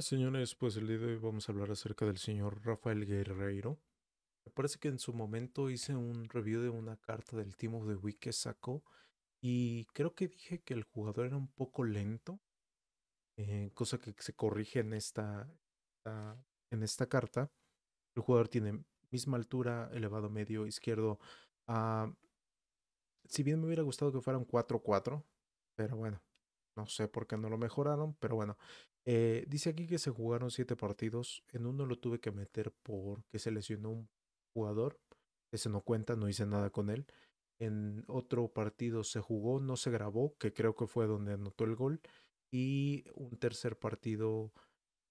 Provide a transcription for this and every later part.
señores, pues el día de hoy vamos a hablar acerca del señor Rafael Guerreiro. Me parece que en su momento hice un review de una carta del Team of the que sacó y creo que dije que el jugador era un poco lento, eh, cosa que se corrige en esta, en esta carta. El jugador tiene misma altura, elevado medio, izquierdo. Ah, si bien me hubiera gustado que fuera un 4-4, pero bueno, no sé por qué no lo mejoraron, pero bueno. Eh, dice aquí que se jugaron siete partidos. En uno lo tuve que meter porque se lesionó un jugador. Ese no cuenta, no hice nada con él. En otro partido se jugó, no se grabó, que creo que fue donde anotó el gol. Y un tercer partido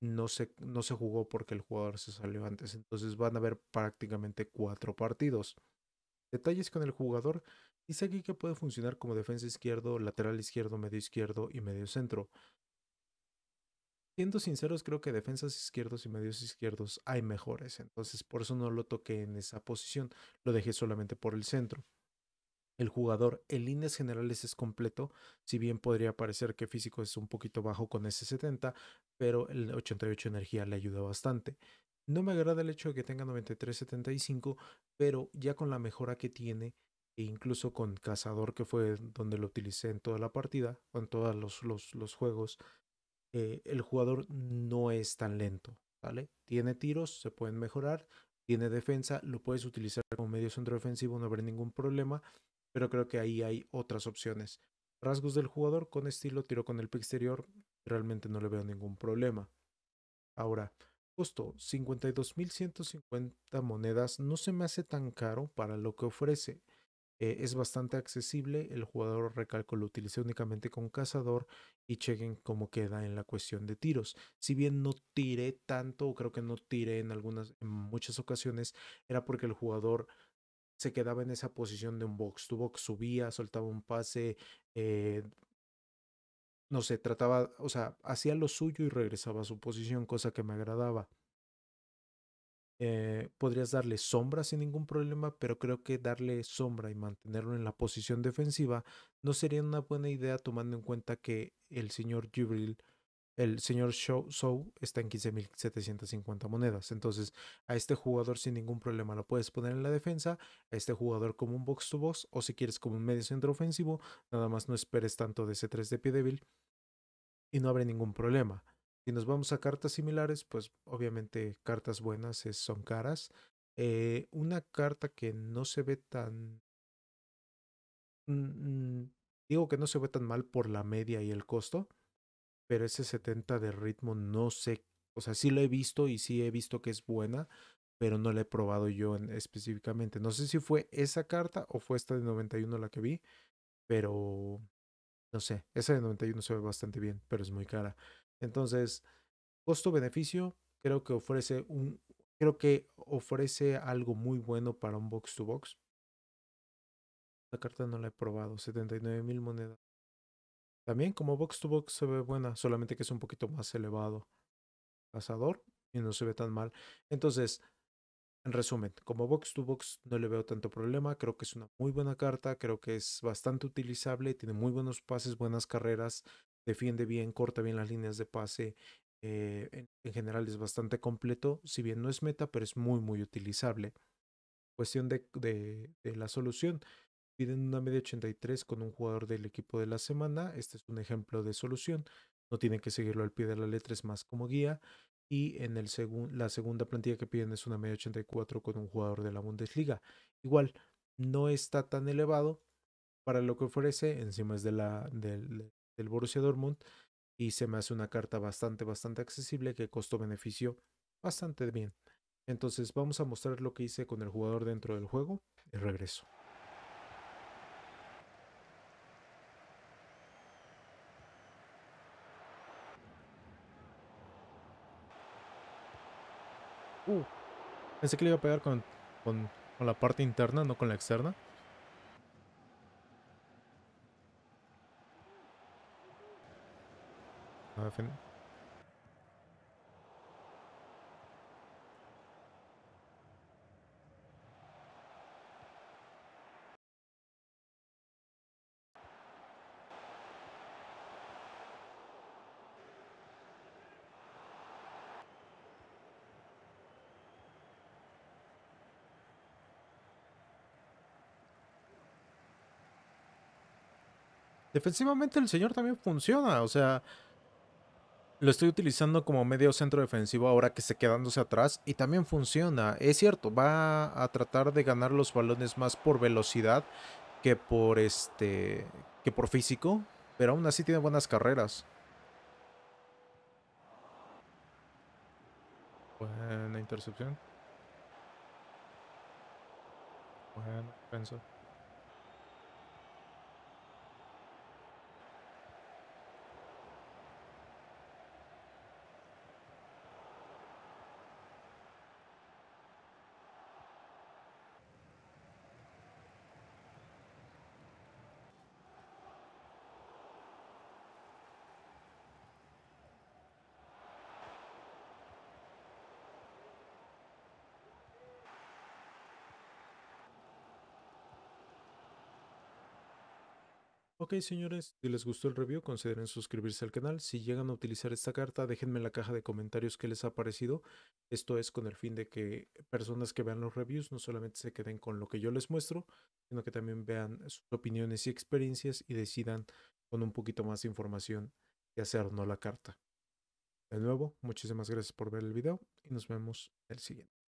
no se, no se jugó porque el jugador se salió antes. Entonces van a haber prácticamente cuatro partidos. Detalles con el jugador aquí que puede funcionar como defensa izquierdo, lateral izquierdo, medio izquierdo y medio centro. Siendo sinceros, creo que defensas izquierdos y medios izquierdos hay mejores, entonces por eso no lo toqué en esa posición, lo dejé solamente por el centro. El jugador en líneas generales es completo, si bien podría parecer que físico es un poquito bajo con ese 70, pero el 88 energía le ayuda bastante. No me agrada el hecho de que tenga 93-75, pero ya con la mejora que tiene, e incluso con Cazador, que fue donde lo utilicé en toda la partida, en todos los, juegos, eh, el jugador no es tan lento, ¿vale? Tiene tiros, se pueden mejorar, tiene defensa, lo puedes utilizar como medio centro defensivo, no habrá ningún problema, pero creo que ahí hay otras opciones. Rasgos del jugador con estilo, tiro con el pie exterior, realmente no le veo ningún problema. Ahora, justo 52.150 monedas, no se me hace tan caro para lo que ofrece. Eh, es bastante accesible. El jugador, recalco, lo utilicé únicamente con cazador y chequen cómo queda en la cuestión de tiros. Si bien no tiré tanto, o creo que no tiré en algunas, en muchas ocasiones, era porque el jugador se quedaba en esa posición de un box Tu box, subía, soltaba un pase, eh, no sé, trataba, o sea, hacía lo suyo y regresaba a su posición, cosa que me agradaba. Eh, podrías darle sombra sin ningún problema, pero creo que darle sombra y mantenerlo en la posición defensiva no sería una buena idea tomando en cuenta que el señor Jubril, el señor Show está en 15.750 monedas. Entonces a este jugador sin ningún problema lo puedes poner en la defensa, a este jugador como un box to box o si quieres como un medio centro ofensivo, nada más no esperes tanto de ese 3 de pie débil y no habrá ningún problema nos vamos a cartas similares, pues obviamente cartas buenas eh, son caras. Eh, una carta que no se ve tan... Mm, mm, digo que no se ve tan mal por la media y el costo, pero ese 70 de ritmo no sé, o sea, sí lo he visto y sí he visto que es buena, pero no la he probado yo específicamente. No sé si fue esa carta o fue esta de 91 la que vi, pero no sé, esa de 91 se ve bastante bien, pero es muy cara. Entonces, costo-beneficio creo que ofrece un creo que ofrece algo muy bueno para un box to box. La carta no la he probado, 79 mil monedas. También como box to box se ve buena, solamente que es un poquito más elevado. Cazador y no se ve tan mal. Entonces, en resumen, como box to box no le veo tanto problema, creo que es una muy buena carta, creo que es bastante utilizable, tiene muy buenos pases, buenas carreras, defiende bien, corta bien las líneas de pase. Eh, en, general es bastante completo, si bien no es meta, pero es muy, muy utilizable. Cuestión de, la solución. Piden una media 83 con un jugador del equipo de la semana. Este es un ejemplo de solución. No tienen que seguirlo al pie de la letra, es más como guía. Y en el la segunda plantilla que piden es una media 84 con un jugador de la Bundesliga. Igual, no está tan elevado para lo que ofrece. Encima es de la, del, el Borussia Dortmund y se me hace una carta bastante, bastante accesible que costo beneficio bastante bien. Entonces vamos a mostrar lo que hice con el jugador dentro del juego el regreso. Uh, pensé que le iba a pegar con, con la parte interna, no con la externa. defensivamente el señor también funciona. O sea, lo estoy utilizando como medio centro defensivo ahora que se quedándose atrás y también funciona. Es cierto, va a tratar de ganar los balones más por velocidad que por este que por físico, pero aún así tiene buenas carreras. Buena intercepción. Bueno, defensa. Ok señores, si les gustó el review consideren suscribirse al canal, si llegan a utilizar esta carta déjenme en la caja de comentarios qué les ha parecido, esto es con el fin de que personas que vean los reviews no solamente se queden con lo que yo les muestro, sino que también vean sus opiniones y experiencias y decidan con un poquito más de información y hacer o no la carta. De nuevo, muchísimas gracias por ver el video y nos vemos el siguiente.